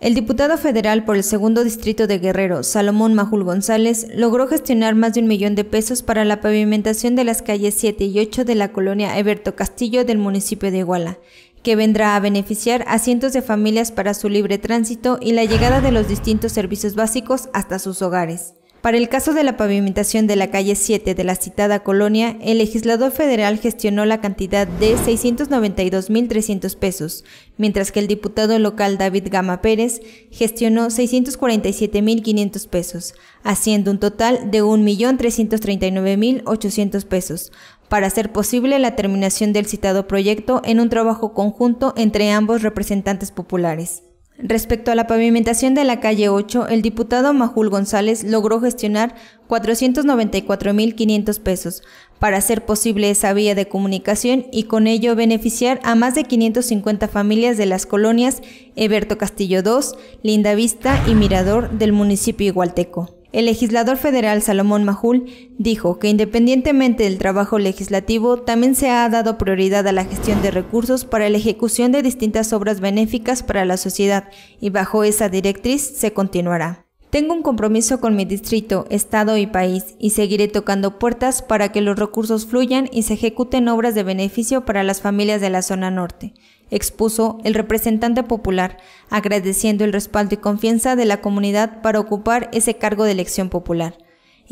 El diputado federal por el segundo distrito de Guerrero, Salomón Majul González, logró gestionar más de un millón de pesos para la pavimentación de las calles 7 y 8 de la colonia Eberto Castillo del municipio de Iguala, que vendrá a beneficiar a cientos de familias para su libre tránsito y la llegada de los distintos servicios básicos hasta sus hogares. Para el caso de la pavimentación de la calle 7 de la citada colonia, el legislador federal gestionó la cantidad de 692.300 pesos, mientras que el diputado local David Gama Pérez gestionó 647.500 pesos, haciendo un total de 1.339.800 pesos, para hacer posible la terminación del citado proyecto en un trabajo conjunto entre ambos representantes populares. Respecto a la pavimentación de la calle 8, el diputado Majul González logró gestionar 494.500 pesos para hacer posible esa vía de comunicación y con ello beneficiar a más de 550 familias de las colonias Eberto Castillo II, Linda Vista y Mirador del municipio igualteco. El legislador federal Salomón Majul dijo que independientemente del trabajo legislativo, también se ha dado prioridad a la gestión de recursos para la ejecución de distintas obras benéficas para la sociedad y bajo esa directriz se continuará. Tengo un compromiso con mi distrito, estado y país y seguiré tocando puertas para que los recursos fluyan y se ejecuten obras de beneficio para las familias de la zona norte, expuso el representante popular, agradeciendo el respaldo y confianza de la comunidad para ocupar ese cargo de elección popular.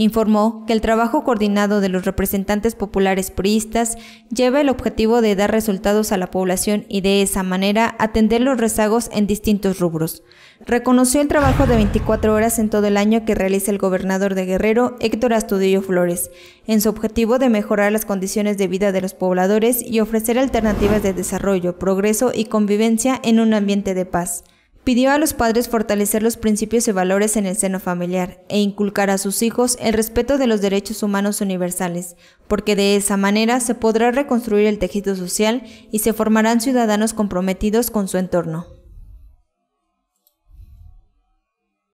Informó que el trabajo coordinado de los representantes populares priistas lleva el objetivo de dar resultados a la población y de esa manera atender los rezagos en distintos rubros. Reconoció el trabajo de 24 horas en todo el año que realiza el gobernador de Guerrero, Héctor Astudillo Flores, en su objetivo de mejorar las condiciones de vida de los pobladores y ofrecer alternativas de desarrollo, progreso y convivencia en un ambiente de paz pidió a los padres fortalecer los principios y valores en el seno familiar e inculcar a sus hijos el respeto de los derechos humanos universales, porque de esa manera se podrá reconstruir el tejido social y se formarán ciudadanos comprometidos con su entorno.